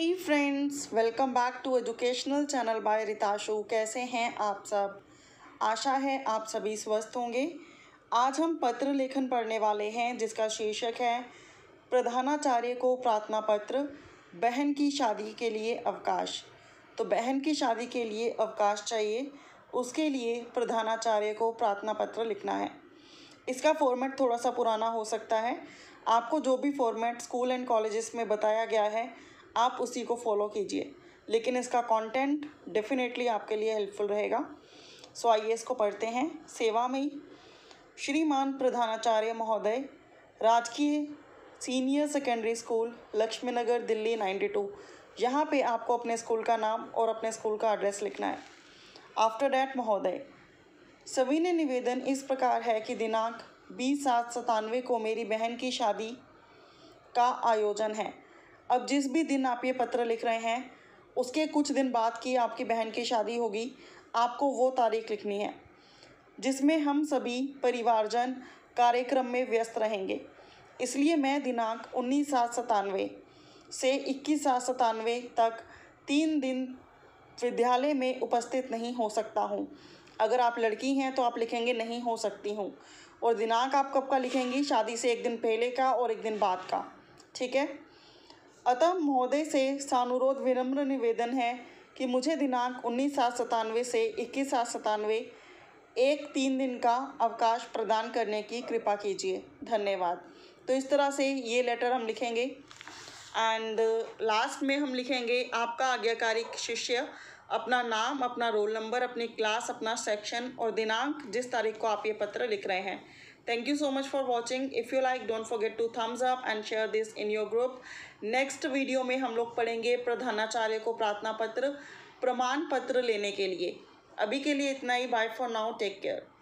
E friends welcome back to educational channel by Ritashu कैसे हैं आप सब आशा है आप सभी स्वस्थ होंगे आज हम पत्र लेखन पढ़ने वाले हैं जिसका शीर्षक है प्रधानाचार्य को प्रार्थना पत्र बहन की शादी के लिए अवकाश तो बहन की शादी के लिए अवकाश चाहिए उसके लिए प्रधानाचार्य को प्रार्थना पत्र लिखना है इसका फॉर्मेट थोड़ा सा पुराना हो सकता है आपको जो भी फॉर्मेट स्कूल एंड कॉलेजेस में बताया गया है आप उसी को फॉलो कीजिए लेकिन इसका कंटेंट डेफिनेटली आपके लिए हेल्पफुल रहेगा सो आइए इसको पढ़ते हैं सेवा में श्रीमान प्रधानाचार्य महोदय राजकीय senior secondary school Laxmi Nagar Delhi ninety two यहाँ पर आपको अपने स्कूल का नाम और अपने स्कूल का एड्रेस लिखना है आफ्टर डैट महोदय सभी ने निवेदन इस प्रकार है कि दिनांक बीस सात सतानवे को मेरी बहन की शादी का आयोजन है अब जिस भी दिन आप ये पत्र लिख रहे हैं उसके कुछ दिन बाद की आपकी बहन की शादी होगी आपको वो तारीख लिखनी है जिसमें हम सभी परिवारजन कार्यक्रम में व्यस्त रहेंगे इसलिए मैं दिनांक उन्नीस सात सतानवे से इक्कीस सात सतानवे तक तीन दिन विद्यालय में उपस्थित नहीं हो सकता हूँ अगर आप लड़की हैं तो आप लिखेंगे नहीं हो सकती हूँ और दिनांक आप कब का लिखेंगी शादी से एक दिन पहले का और एक दिन बाद का ठीक है अतः महोदय से सानुरोध विनम्र निवेदन है कि मुझे दिनांक उन्नीस सात सतानवे से इक्कीस सात सतानवे एक तीन दिन का अवकाश प्रदान करने की कृपा कीजिए धन्यवाद तो इस तरह से ये लेटर हम लिखेंगे एंड लास्ट में हम लिखेंगे आपका आज्ञाकारी शिष्य अपना नाम अपना रोल नंबर अपनी क्लास अपना सेक्शन और दिनांक जिस तारीख को आप ये पत्र लिख रहे हैं thank you so much for watching if you like don't forget to thumbs up and share this in your group next video में हम लोग पढ़ेंगे प्रधानाचार्य को प्रार्थना पत्र प्रमाण पत्र लेने के लिए अभी के लिए इतना ही bye for now take care